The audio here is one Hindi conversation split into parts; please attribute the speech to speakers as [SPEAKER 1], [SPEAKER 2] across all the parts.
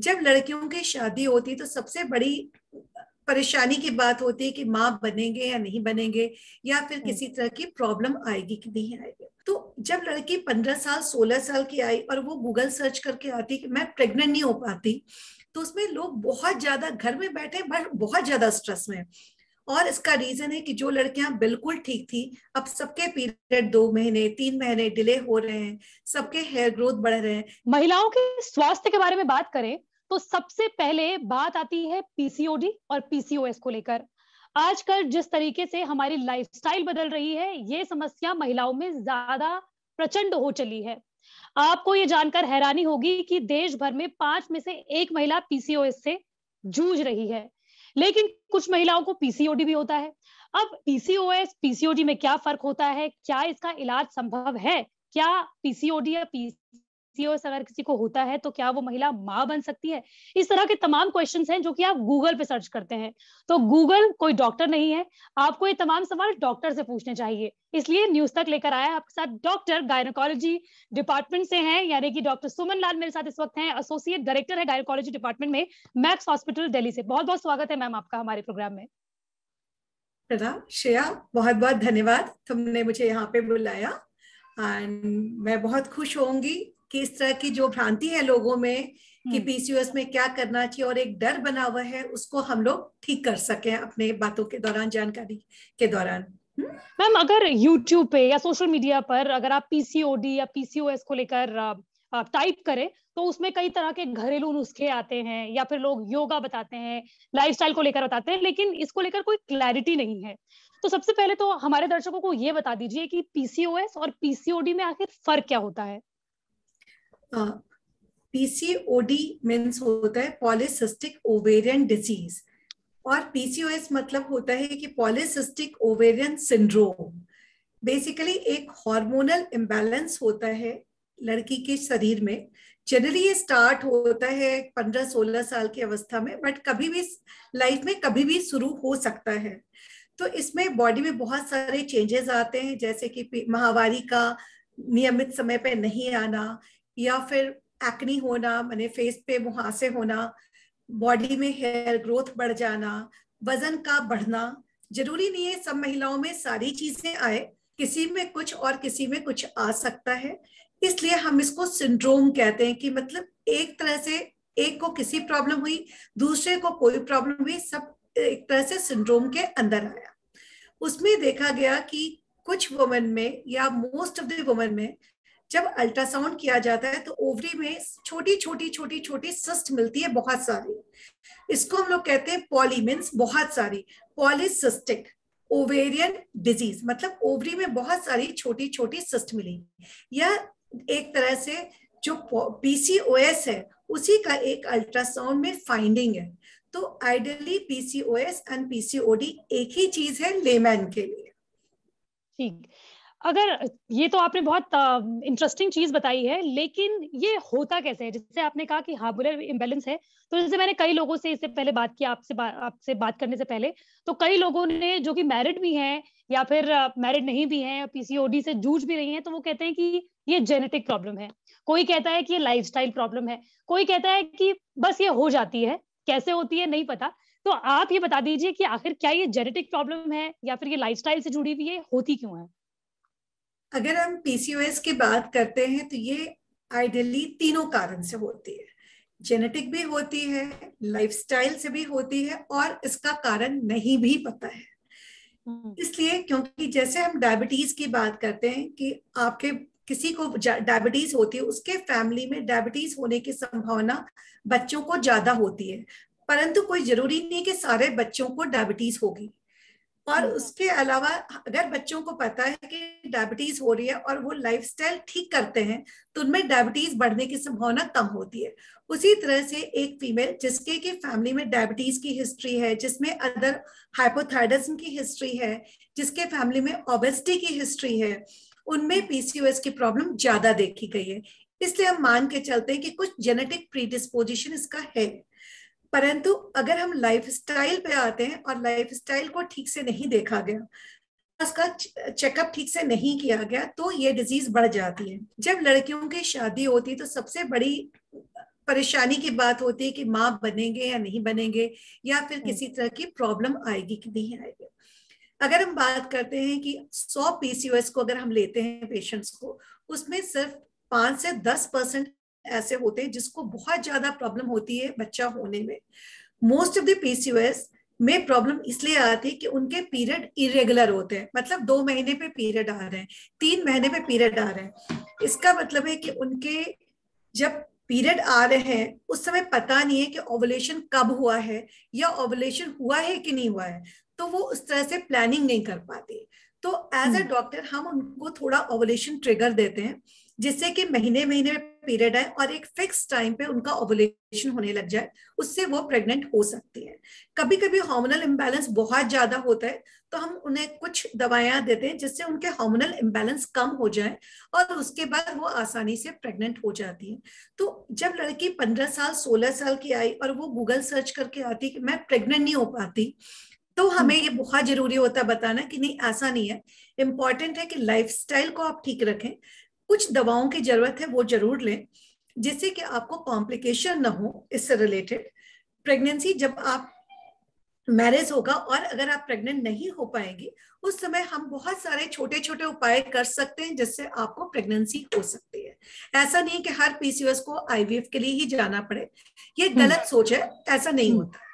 [SPEAKER 1] जब लड़कियों की शादी होती तो सबसे बड़ी परेशानी की बात होती है कि माँ बनेंगे या नहीं बनेंगे या फिर हम्म। किसी तरह की प्रॉब्लम आएगी कि नहीं आएगी तो जब लड़की पंद्रह साल सोलह साल की आई और वो गूगल सर्च करके आती कि मैं प्रेग्नेंट नहीं हो पाती तो उसमें लोग बहुत ज्यादा घर में बैठे बट बहुत ज्यादा स्ट्रेस में और इसका रीजन है कि जो लड़कियां बिल्कुल ठीक थी अब सबके पीरियड दो महीने तीन महीने
[SPEAKER 2] डिले हो रहे हैं सबके हेयर ग्रोथ बढ़ रहे हैं महिलाओं के स्वास्थ्य के बारे में बात करें तो सबसे पहले बात आती है पीसीओडी और पीसीओएस को लेकर आजकल जिस तरीके से हमारी लाइफस्टाइल बदल रही है ये समस्या महिलाओं में ज्यादा प्रचंड हो चली है आपको ये जानकर हैरानी होगी कि देश भर में पांच में से एक महिला पीसीओएस से जूझ रही है लेकिन कुछ महिलाओं को पीसीओडी भी होता है अब पीसीओएस पीसीओडी में क्या फर्क होता है क्या इसका इलाज संभव है क्या पीसीओडी या पीसी और अगर किसी को होता है तो क्या वो महिला माँ बन सकती है इस तरह के तमाम क्वेश्चन हैं जो कि आप गूगल पे सर्च करते हैं तो गूगल कोई डॉक्टर नहीं है आपको ये तमाम सवाल डॉक्टर से पूछने चाहिए इसलिए न्यूज तक लेकर आया आपके साथ डॉक्टर गायनोकोलॉजी डिपार्टमेंट से हैं यानी कि डॉक्टर सुमन लाल मेरे साथ इस वक्त हैं एसोसिएट डायरेक्टर है गायनोकोलॉजी डिपार्टमेंट में मैक्स हॉस्पिटल दिल्ली से बहुत बहुत स्वागत है मैम आपका हमारे प्रोग्राम में
[SPEAKER 1] श्रेया बहुत बहुत धन्यवाद तुमने मुझे यहाँ पे बुलाया एंड मैं बहुत खुश होंगी कि इस तरह की जो भ्रांति है लोगों में कि पीसीओएस हम्म। में क्या करना चाहिए और एक डर बना हुआ है उसको हम लोग ठीक कर सके अपने बातों के दौरान
[SPEAKER 2] जानकारी के दौरान हम्म। मैम अगर यूट्यूब पे या सोशल मीडिया पर अगर आप पीसीओडी या पीसीओएस को लेकर आप टाइप करें तो उसमें कई तरह के घरेलू नुस्खे आते हैं या फिर लोग योगा बताते हैं लाइफस्टाइल को लेकर बताते हैं लेकिन इसको लेकर कोई क्लैरिटी नहीं है तो सबसे पहले तो हमारे दर्शकों को ये बता दीजिए कि पीसीओएस और पीसीओडी में आखिर फर्क क्या होता है
[SPEAKER 1] पीसीओडी मीन्स होता है पॉलिसिस्टिक ओवेरियन डिजीज और पीसीओएस मतलब होता है कि पॉलिसिस्टिक ओवेरियन सिंड्रोम बेसिकली एक हार्मोनल इम्बेलेंस होता है लड़की के शरीर में जनरली ये स्टार्ट होता है 15-16 साल की अवस्था में बट कभी भी लाइफ में कभी भी शुरू हो सकता है तो इसमें बॉडी में बहुत सारे चेंजेस आते हैं जैसे कि महावारी का नियमित समय पे नहीं आना या फिर एक्नी होना मैंने फेस पे मुहासे होना बॉडी में हेयर ग्रोथ बढ़ जाना वजन का बढ़ना जरूरी नहीं है सब महिलाओं में सारी चीजें आए किसी में कुछ और किसी में कुछ आ सकता है इसलिए हम इसको सिंड्रोम कहते हैं कि मतलब एक तरह से एक को किसी प्रॉब्लम हुई दूसरे को कोई प्रॉब्लम हुई सब एक तरह से सिंड्रोम के अंदर आया उसमें देखा गया कि कुछ वुमेन में या मोस्ट ऑफ द वुमेन में जब अल्ट्रासाउंड किया जाता है तो ओवरी में छोटी छोटी छोटी छोटी सिस्ट मिलती है बहुत सारी इसको हम लोग कहते हैं पॉलीमिन्स बहुत सारी पॉलिसिस्टिक ओवेरियन डिजीज मतलब ओवरी में बहुत सारी छोटी छोटी सिस्ट मिली यह एक तरह से जो पीसीओएस है उसी का एक अल्ट्रासाउंड में फाइंडिंग है तो आइडियली पीसीओएस एंड पीसीओडी एक ही
[SPEAKER 2] चीज है लेमैन के लिए ठीक अगर ये तो आपने बहुत इंटरेस्टिंग चीज बताई है लेकिन ये होता कैसे है जैसे आपने कहा कि हार्मोनल इम्बेलेंस है तो जैसे मैंने कई लोगों से इससे पहले बात की आपसे बा, आपसे बात करने से पहले तो कई लोगों ने जो कि मैरिड भी हैं या फिर मैरिड नहीं भी हैं पीसीओडी से जूझ भी रही हैं तो वो कहते हैं कि ये जेनेटिक प्रॉब्लम है कोई कहता है कि ये लाइफ प्रॉब्लम है कोई कहता है कि बस ये हो जाती है कैसे होती है नहीं पता तो आप ये बता दीजिए कि आखिर क्या ये जेनेटिक प्रॉब्लम है या फिर ये लाइफ से जुड़ी हुई है होती क्यों है अगर हम पीसीओएस
[SPEAKER 1] की बात करते हैं तो ये आइडियली तीनों कारण से होती है जेनेटिक भी होती है लाइफस्टाइल से भी होती है और इसका कारण नहीं भी पता है हम्म। इसलिए क्योंकि जैसे हम डायबिटीज की बात करते हैं कि आपके किसी को डायबिटीज होती है उसके फैमिली में डायबिटीज होने की संभावना बच्चों को ज्यादा होती है परंतु कोई जरूरी नहीं कि सारे बच्चों को डायबिटीज होगी और हम्म। उसके अलावा अगर बच्चों को पता है कि डायबिटीज हो रही है और वो लाइफस्टाइल ठीक करते हैं तो उनमें डायबिटीज बढ़ने की संभावना कम होती है उसी तरह से एक फीमेल जिसके की फैमिली में डायबिटीज की हिस्ट्री है जिसमें अदर हाइपोथायडिज्म की हिस्ट्री है जिसके फैमिली में ओबेसिटी की हिस्ट्री है उनमें पीसीओएस की प्रॉब्लम ज्यादा देखी गई है इसलिए हम मान के चलते हैं कि कुछ जेनेटिक प्रीडिस्पोजिशन इसका है परंतु अगर हम लाइफस्टाइल पे आते हैं और लाइफस्टाइल को ठीक से नहीं देखा गया उसका चेकअप ठीक से नहीं किया गया तो ये डिजीज बढ़ जाती है जब लड़कियों की शादी होती तो सबसे बड़ी परेशानी की बात होती है कि माँ बनेंगे या नहीं बनेंगे या फिर हम्म। किसी तरह की प्रॉब्लम आएगी कि नहीं आएगी अगर हम बात करते हैं कि 100 पीसीओएस को अगर हम लेते हैं पेशेंट्स को उसमें सिर्फ पांच से दस परसेंट ऐसे होते हैं जिसको बहुत ज्यादा प्रॉब्लम होती है बच्चा होने में मोस्ट ऑफ द पीसीओएस में प्रॉब्लम इसलिए आती है कि उनके पीरियड इरेगुलर होते हैं मतलब दो महीने पे पीरियड आ रहे हैं तीन महीने पे पीरियड आ रहे हैं इसका मतलब है कि उनके जब पीरियड आ रहे हैं उस समय पता नहीं है कि ओवलेशन कब हुआ है या ओवलेशन हुआ है कि नहीं हुआ है तो वो उस तरह से प्लानिंग नहीं कर पाती तो एज अ डॉक्टर हम उनको थोड़ा ओवलेशन ट्रिगर देते हैं जिससे कि महीने महीने में पीरियड आए और एक फिक्स टाइम पे उनका ओवलेशन होने लग जाए उससे वो प्रेग्नेंट हो सकती है कभी कभी हार्मोनल इम्बेलेंस बहुत ज्यादा होता है तो हम उन्हें कुछ दवाया देते हैं जिससे उनके हार्मोनल इम्बेलेंस कम हो जाए और उसके बाद वो आसानी से प्रेग्नेंट हो जाती है तो जब लड़की पंद्रह साल सोलह साल की आई और वो गूगल सर्च करके आती कि मैं प्रेग्नेंट नहीं हो पाती तो हमें हम्म। ये बहुत जरूरी होता है बताना कि नहीं ऐसा नहीं है इम्पॉर्टेंट है कि लाइफ को आप ठीक रखें कुछ दवाओं की जरूरत है वो जरूर लें जिससे कि आपको कॉम्प्लिकेशन ना हो इससे रिलेटेड प्रेगनेंसी जब आप मैरिज होगा और अगर आप प्रेग्नेंट नहीं हो पाएंगी उस समय हम बहुत सारे छोटे छोटे उपाय कर सकते हैं जिससे आपको प्रेगनेंसी हो सकती है ऐसा नहीं कि हर पीसीओएस को आईवीएफ के लिए ही जाना पड़े ये हम्म।
[SPEAKER 2] गलत सोच है ऐसा नहीं हम्म। होता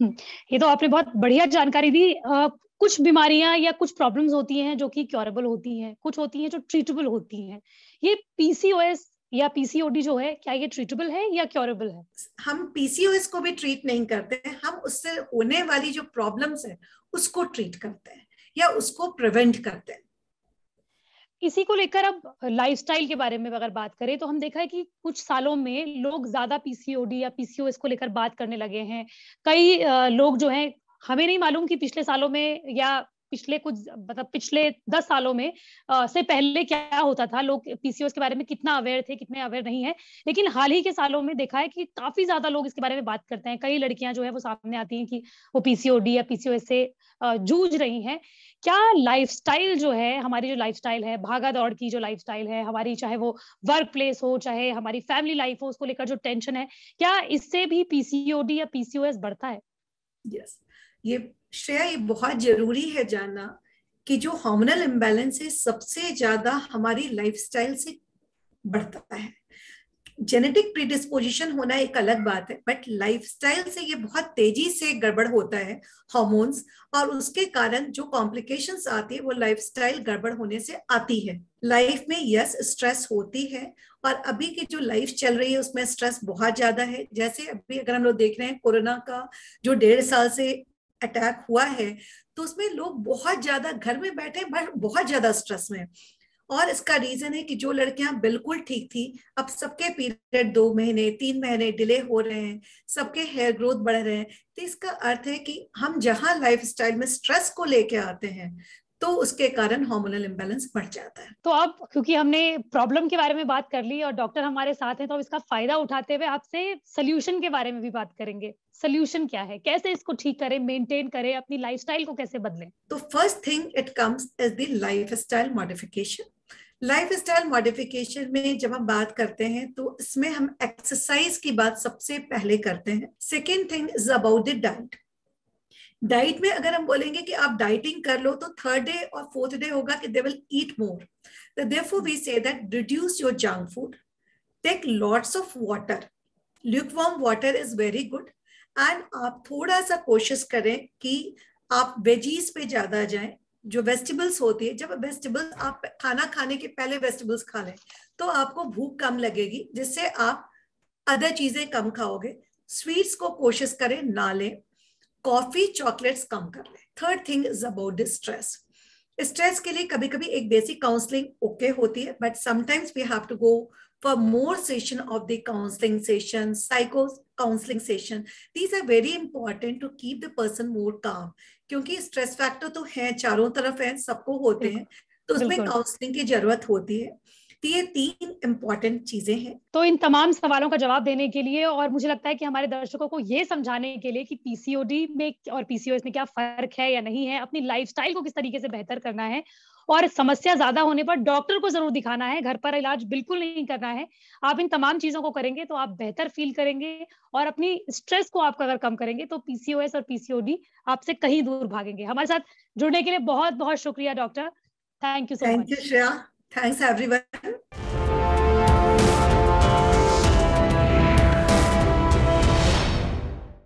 [SPEAKER 2] हम्म। ये तो आपने बहुत बढ़िया जानकारी दी आ, कुछ बीमारियां या कुछ प्रॉब्लम्स होती हैं जो कि क्योरेबल होती हैं कुछ होती हैं जो ट्रीटेबल होती हैं ये पीसीओएस या पीसीओडी जो है क्या ये ट्रीटेबल है या क्योरेबल है हम
[SPEAKER 1] पीसीओएस को भी ट्रीट नहीं करते हैं हम उससे होने वाली जो प्रॉब्लम्स है उसको ट्रीट करते हैं या उसको प्रिवेंट करते हैं
[SPEAKER 2] इसी को लेकर अब लाइफस्टाइल के बारे में अगर बात करें तो हम देखा है कि कुछ सालों में लोग ज्यादा पीसीओडी या पीसीओ को लेकर बात करने लगे हैं कई लोग जो हैं हमें नहीं मालूम कि पिछले सालों में या पिछले कुछ मतलब पिछले दस सालों में आ, से पहले क्या होता था लोग पीसीओएस के बारे में कितना अवेयर थे कितने अवेयर नहीं है लेकिन हाल ही के सालों में देखा है कि काफी ज्यादा लोग इसके बारे में बात करते हैं कई लड़कियां जो है वो सामने आती हैं कि वो पीसीओडी या पीसीओएस से जूझ रही हैं क्या लाइफ जो है हमारी जो लाइफ है भागा दौड़ की जो लाइफ है हमारी चाहे वो वर्क प्लेस हो चाहे हमारी फैमिली लाइफ हो उसको लेकर जो टेंशन है क्या इससे भी पीसीओडी या पीसीओ बढ़ता है यस yes. ये श्रेया
[SPEAKER 1] ये बहुत जरूरी है जानना कि जो हार्मोनल इम्बेलेंस है सबसे ज्यादा हमारी लाइफस्टाइल से बढ़ता है जेनेटिक प्रीडिस्पोजिशन होना एक अलग बात है बट लाइफस्टाइल से ये बहुत तेजी से गड़बड़ होता है हॉर्मोन्स और उसके कारण जो कॉम्प्लिकेशंस आती है वो लाइफस्टाइल गड़बड़ होने से आती है लाइफ में यस स्ट्रेस होती है और अभी की जो लाइफ चल रही है उसमें स्ट्रेस बहुत ज्यादा है जैसे अभी अगर हम लोग देख रहे हैं कोरोना का जो डेढ़ साल से अटैक हुआ है तो उसमें लोग बहुत ज्यादा घर में बैठे बहुत ज्यादा स्ट्रेस में और इसका रीजन है कि जो लड़कियां बिल्कुल ठीक थी अब सबके पीरियड दो महीने तीन महीने डिले हो रहे हैं सबके हेयर ग्रोथ बढ़ रहे हैं तो इसका अर्थ है कि हम जहां लाइफ में स्ट्रेस को लेके आते हैं तो उसके कारण हार्मोनल इम्बेलेंस बढ़ जाता है
[SPEAKER 2] तो अब क्योंकि हमने प्रॉब्लम के बारे में बात कर ली और डॉक्टर हमारे साथ हैं तो अब इसका फायदा उठाते हुए आपसे सोल्यूशन के बारे में भी बात करेंगे सोल्यूशन क्या है कैसे इसको ठीक करें मेंटेन करें अपनी लाइफ को कैसे बदले तो
[SPEAKER 1] first thing it comes as the life modification lifestyle modification में जब हम बात करते हैं तो इसमें हम एक्सरसाइज की बात सबसे पहले करते हैं second thing is about the diet diet में अगर हम बोलेंगे कि आप डाइटिंग कर लो तो थर्ड डे और फोर्थ डे होगा कि दे विल ईट मोर तो therefore we say that reduce your junk food take lots of water lukewarm water is very good and आप थोड़ा सा कोशिश करें कि आप वेजीज पे ज्यादा जाए जो वेजिटेबल्स होती है जब वेजिटेबल्स आप खाना खाने के पहले वेजिटेबल्स खा लें तो आपको भूख कम लगेगी जिससे आप अदर चीजें कम खाओगे स्वीट्स को कोशिश करें ना लें कॉफी चॉकलेट्स कम कर लें third thing is about stress stress के लिए कभी कभी एक बेसिक काउंसलिंग ओके होती है but sometimes we have to go for more session of the counselling session psycho counselling session these are very important to keep the person more calm क्योंकि स्ट्रेस फैक्टर तो है चारों तरफ है सबको होते हैं तो उसमें काउंसलिंग की जरूरत होती है तो ये तीन इम्पोर्टेंट चीजें हैं
[SPEAKER 2] तो इन तमाम सवालों का जवाब देने के लिए और मुझे लगता है कि हमारे दर्शकों को ये समझाने के लिए कि पीसीओडी में और पीसीओएस में क्या फर्क है या नहीं है अपनी लाइफ को किस तरीके से बेहतर करना है और समस्या ज्यादा होने पर डॉक्टर को जरूर दिखाना है घर पर इलाज बिल्कुल नहीं करना है आप इन तमाम चीजों को करेंगे तो आप बेहतर फील करेंगे और अपनी स्ट्रेस को आप अगर कम करेंगे तो पीसीओएस और पीसीओडी आपसे कहीं दूर भागेंगे हमारे साथ जुड़ने के लिए बहुत बहुत शुक्रिया doctor thank you so much thank you Shreya Thanks everyone.